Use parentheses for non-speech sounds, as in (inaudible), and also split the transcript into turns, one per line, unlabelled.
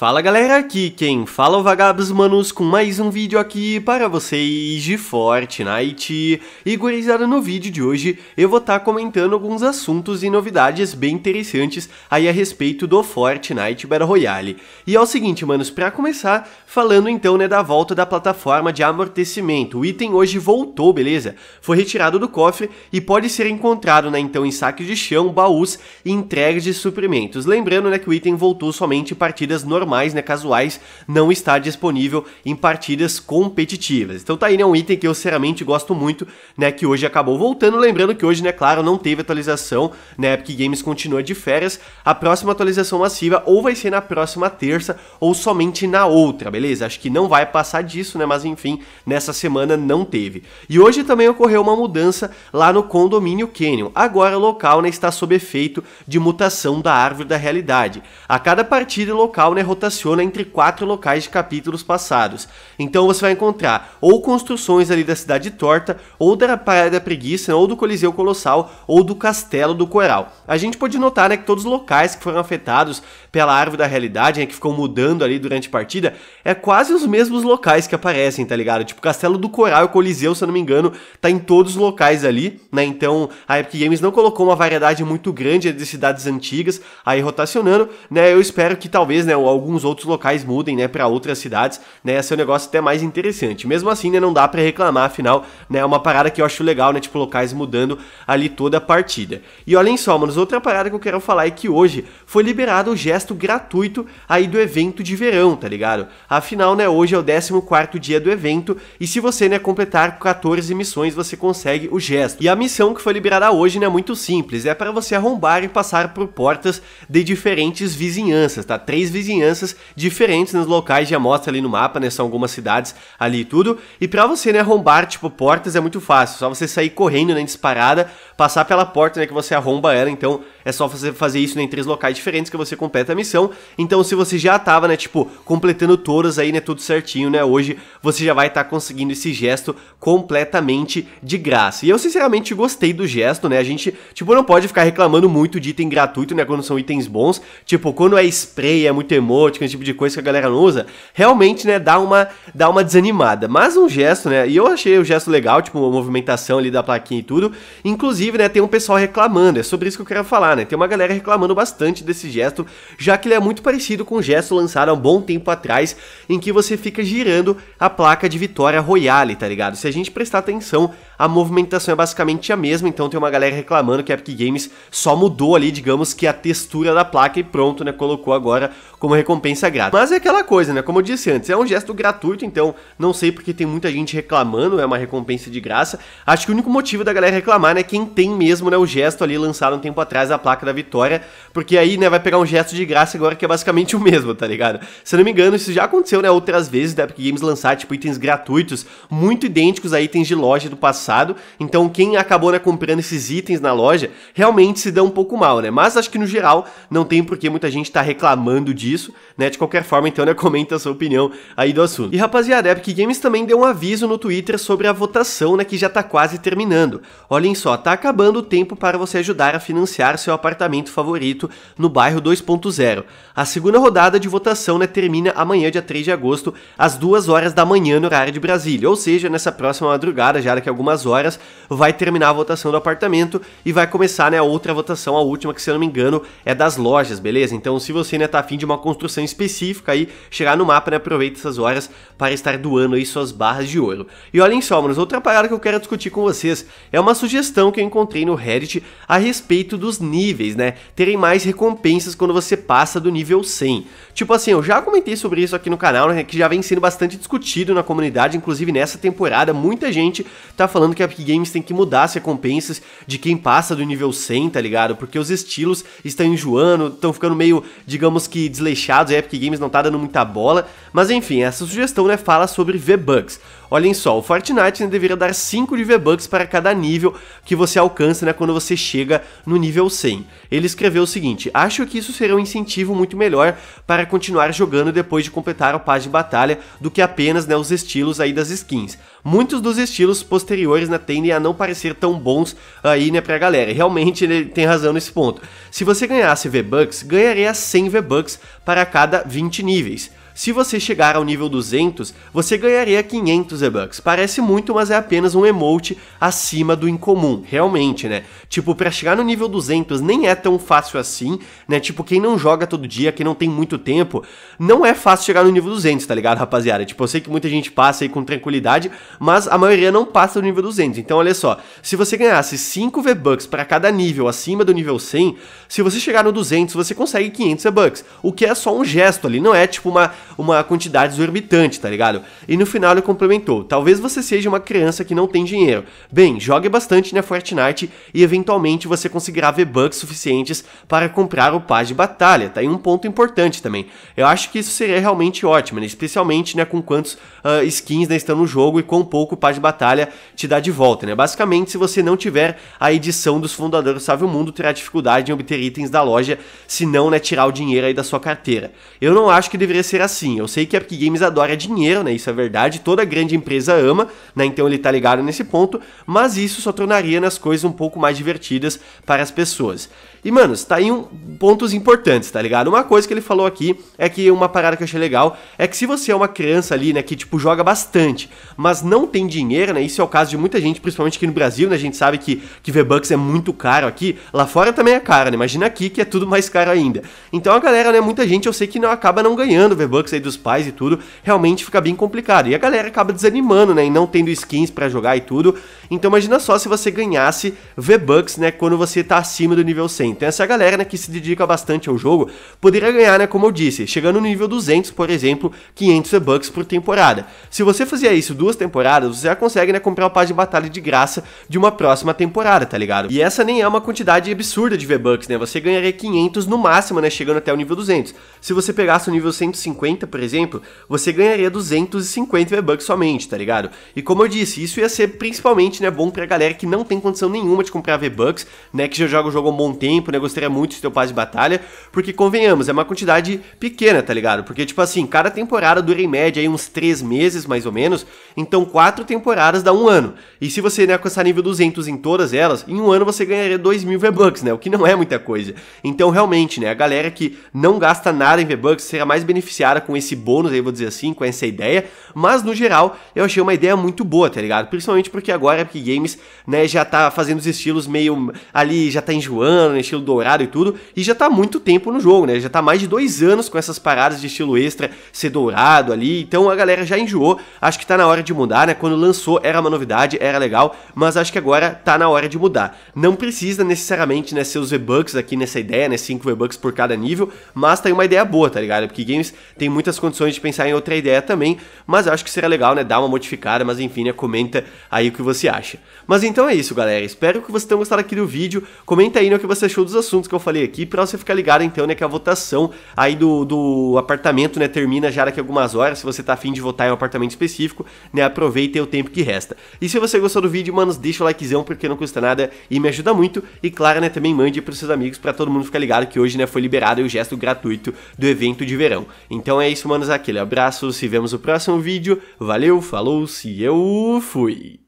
Fala galera, aqui quem fala é o Vagabos Manos com mais um vídeo aqui para vocês de Fortnite. E gurizada, no vídeo de hoje eu vou estar tá comentando alguns assuntos e novidades bem interessantes aí a respeito do Fortnite Battle Royale. E é o seguinte, manos, para começar, falando então né da volta da plataforma de amortecimento. O item hoje voltou, beleza? Foi retirado do cofre e pode ser encontrado né então em saques de chão, baús e entregas de suprimentos. Lembrando né que o item voltou somente em partidas normais normais, né, casuais, não está disponível em partidas competitivas. Então tá aí, né, um item que eu sinceramente gosto muito, né, que hoje acabou voltando, lembrando que hoje, né, claro, não teve atualização, né, Epic Games continua de férias, a próxima atualização massiva ou vai ser na próxima terça ou somente na outra, beleza? Acho que não vai passar disso, né, mas enfim, nessa semana não teve. E hoje também ocorreu uma mudança lá no condomínio Canyon, agora o local, né, está sob efeito de mutação da árvore da realidade. A cada partida local, né, rotaciona entre quatro locais de capítulos passados. Então você vai encontrar ou construções ali da Cidade Torta, ou da Praia da Preguiça, né, ou do Coliseu Colossal, ou do Castelo do Coral. A gente pode notar né, que todos os locais que foram afetados pela árvore da realidade, né, que ficou mudando ali durante a partida, é quase os mesmos locais que aparecem, tá ligado? Tipo, Castelo do Coral e Coliseu, se eu não me engano, tá em todos os locais ali, né? Então a Epic Games não colocou uma variedade muito grande de cidades antigas aí rotacionando, né? Eu espero que talvez, né, o alguns outros locais mudem, né, para outras cidades, né, ia ser é um negócio até mais interessante. Mesmo assim, né, não dá para reclamar, afinal, né, é uma parada que eu acho legal, né, tipo, locais mudando ali toda a partida. E olhem só, manos, outra parada que eu quero falar é que hoje foi liberado o gesto gratuito aí do evento de verão, tá ligado? Afinal, né, hoje é o 14º dia do evento e se você, né, completar 14 missões, você consegue o gesto. E a missão que foi liberada hoje, né, é muito simples, é para você arrombar e passar por portas de diferentes vizinhanças, tá? Três vizinhanças crianças diferentes nos locais de amostra ali no mapa, né? São algumas cidades ali e tudo. E para você, né, arrombar, tipo, portas é muito fácil. Só você sair correndo, né, disparada, passar pela porta, né, que você arromba ela. Então, é só você fazer isso né, em três locais diferentes que você completa a missão. Então, se você já tava, né, tipo, completando todas aí, né, tudo certinho, né, hoje você já vai estar tá conseguindo esse gesto completamente de graça. E eu, sinceramente, gostei do gesto, né, a gente, tipo, não pode ficar reclamando muito de item gratuito, né, quando são itens bons. Tipo, quando é spray, é muito emoticon, esse tipo de coisa que a galera não usa, realmente, né, dá uma, dá uma desanimada. Mas um gesto, né, e eu achei o gesto legal, tipo, a movimentação ali da plaquinha e tudo. Inclusive, né, tem um pessoal reclamando, é sobre isso que eu quero falar, né né? Tem uma galera reclamando bastante desse gesto, já que ele é muito parecido com o gesto lançado há um bom tempo atrás, em que você fica girando a placa de Vitória Royale, tá ligado? Se a gente prestar atenção, a movimentação é basicamente a mesma, então tem uma galera reclamando que a Epic Games só mudou ali, digamos que a textura da placa e pronto, né? Colocou agora como recompensa grátis. Mas é aquela coisa, né? Como eu disse antes, é um gesto gratuito, então não sei porque tem muita gente reclamando, é uma recompensa de graça. Acho que o único motivo da galera reclamar, né, é quem tem mesmo, né, o gesto ali lançado um tempo atrás, a placa da vitória, porque aí, né, vai pegar um gesto de graça agora que é basicamente o mesmo, tá ligado? Se não me engano, isso já aconteceu, né, outras vezes da Epic Games lançar, tipo, itens gratuitos muito idênticos a itens de loja do passado, então quem acabou, né, comprando esses itens na loja, realmente se dá um pouco mal, né? Mas acho que no geral, não tem por que muita gente tá reclamando disso, né? De qualquer forma, então, né, (laughs) comenta a sua opinião aí do assunto. E rapaziada, a Epic Games também deu um aviso no Twitter sobre a votação, né, que já tá quase terminando. Olhem só, tá acabando o tempo para você ajudar a financiar seu seu apartamento favorito no bairro 2.0. A segunda rodada de votação né, termina amanhã, dia 3 de agosto, às 2 horas da manhã no horário de Brasília. Ou seja, nessa próxima madrugada, já daqui a algumas horas, vai terminar a votação do apartamento e vai começar né, a outra votação, a última, que se eu não me engano, é das lojas, beleza? Então, se você né, tá afim de uma construção específica aí, chegar no mapa, né, aproveita essas horas para estar doando aí suas barras de ouro. E olhem só, manos, outra parada que eu quero discutir com vocês é uma sugestão que eu encontrei no Reddit a respeito dos níveis níveis, né, terem mais recompensas quando você passa do nível 100. Tipo assim, eu já comentei sobre isso aqui no canal, né, que já vem sendo bastante discutido na comunidade, inclusive nessa temporada, muita gente tá falando que a Epic Games tem que mudar as recompensas de quem passa do nível 100, tá ligado? Porque os estilos estão enjoando, estão ficando meio, digamos que desleixados, a Epic Games não tá dando muita bola, mas enfim, essa sugestão, né, fala sobre V-Bucks. Olhem só, o Fortnite né, deveria dar 5 de V-Bucks para cada nível que você alcança, né, quando você chega no nível 100 ele escreveu o seguinte: Acho que isso será um incentivo muito melhor para continuar jogando depois de completar o Paz de batalha do que apenas né, os estilos aí das skins. Muitos dos estilos posteriores né, tendem a não parecer tão bons aí né, pra galera. E realmente ele tem razão nesse ponto. Se você ganhasse V-Bucks, ganharia 100 V-Bucks para cada 20 níveis. Se você chegar ao nível 200, você ganharia 500 e-bucks. Parece muito, mas é apenas um emote acima do incomum, realmente, né? Tipo, para chegar no nível 200 nem é tão fácil assim, né? Tipo, quem não joga todo dia, quem não tem muito tempo, não é fácil chegar no nível 200, tá ligado, rapaziada? Tipo, eu sei que muita gente passa aí com tranquilidade, mas a maioria não passa do nível 200. Então, olha só, se você ganhasse 5 V-Bucks para cada nível acima do nível 100, se você chegar no 200, você consegue 500 V-Bucks, o que é só um gesto ali, não é tipo uma uma quantidade exorbitante, tá ligado? E no final ele complementou: talvez você seja uma criança que não tem dinheiro. Bem, jogue bastante na Fortnite e eventualmente você conseguirá ver bugs suficientes para comprar o Paz de batalha. Tá aí um ponto importante também. Eu acho que isso seria realmente ótimo, né? especialmente né, com quantos uh, skins né, estão no jogo e quão pouco o de batalha te dá de volta. Né? Basicamente, se você não tiver a edição dos fundadores Save o Mundo, terá dificuldade em obter itens da loja, se não né, tirar o dinheiro aí da sua carteira. Eu não acho que deveria ser assim assim, eu sei que a Epic Games adora dinheiro, né? Isso é verdade, toda grande empresa ama, né? Então ele tá ligado nesse ponto, mas isso só tornaria né, as coisas um pouco mais divertidas para as pessoas. E, mano, está aí um, pontos importantes, tá ligado? Uma coisa que ele falou aqui é que uma parada que eu achei legal é que se você é uma criança ali, né, que, tipo, joga bastante, mas não tem dinheiro, né? Isso é o caso de muita gente, principalmente aqui no Brasil, né? A gente sabe que, que V-Bucks é muito caro aqui. Lá fora também é caro, né? Imagina aqui que é tudo mais caro ainda. Então a galera, né, muita gente eu sei que não acaba não ganhando V-Bucks aí dos pais e tudo. Realmente fica bem complicado. E a galera acaba desanimando, né? E não tendo skins para jogar e tudo. Então imagina só se você ganhasse V-Bucks, né, quando você tá acima do nível 100 assim. Então essa galera né, que se dedica bastante ao jogo poderia ganhar, né, como eu disse, chegando no nível 200, por exemplo, 500 V bucks por temporada. Se você fazia isso duas temporadas, você já consegue né, comprar o passe de batalha de graça de uma próxima temporada, tá ligado? E essa nem é uma quantidade absurda de V-Bucks, né? Você ganharia 500 no máximo, né, chegando até o nível 200. Se você pegasse o nível 150, por exemplo, você ganharia 250 V-Bucks somente, tá ligado? E como eu disse, isso ia ser principalmente, né, bom pra galera que não tem condição nenhuma de comprar V-Bucks, né, que já joga o jogo há um bom tempo, tempo, né? Gostaria muito de ter o passe de batalha, porque convenhamos, é uma quantidade pequena, tá ligado? Porque, tipo assim, cada temporada dura em média aí uns 3 meses, mais ou menos, então quatro temporadas dá um ano. E se você né, alcançar nível 200 em todas elas, em um ano você ganharia 2 mil V-Bucks, né? O que não é muita coisa. Então, realmente, né? A galera que não gasta nada em V-Bucks será mais beneficiada com esse bônus aí, vou dizer assim, com essa ideia. Mas, no geral, eu achei uma ideia muito boa, tá ligado? Principalmente porque agora a Epic Games, né, já tá fazendo os estilos meio ali, já tá enjoando, né? estilo dourado e tudo, e já tá há muito tempo no jogo, né? Já tá mais de dois anos com essas paradas de estilo extra ser dourado ali, então a galera já enjoou, acho que tá na hora de mudar, né? Quando lançou era uma novidade, era legal, mas acho que agora tá na hora de mudar. Não precisa necessariamente, né, ser os V-Bucks aqui nessa ideia, né? 5 V-Bucks por cada nível, mas tem uma ideia boa, tá ligado? Porque games tem muitas condições de pensar em outra ideia também, mas acho que seria legal, né, dar uma modificada, mas enfim, né, comenta aí o que você acha. Mas então é isso, galera. Espero que vocês tenham gostado aqui do vídeo. Comenta aí no né, que você achou todos dos assuntos que eu falei aqui para você ficar ligado então, né, que a votação aí do, do apartamento, né, termina já daqui a algumas horas, se você tá afim de votar em um apartamento específico, né, aproveita o tempo que resta. E se você gostou do vídeo, manos, deixa o likezão porque não custa nada e me ajuda muito e claro, né, também mande para seus amigos para todo mundo ficar ligado que hoje, né, foi liberado o gesto gratuito do evento de verão. Então é isso, manos, aquele abraço, se vemos no próximo vídeo. Valeu, falou, se eu fui.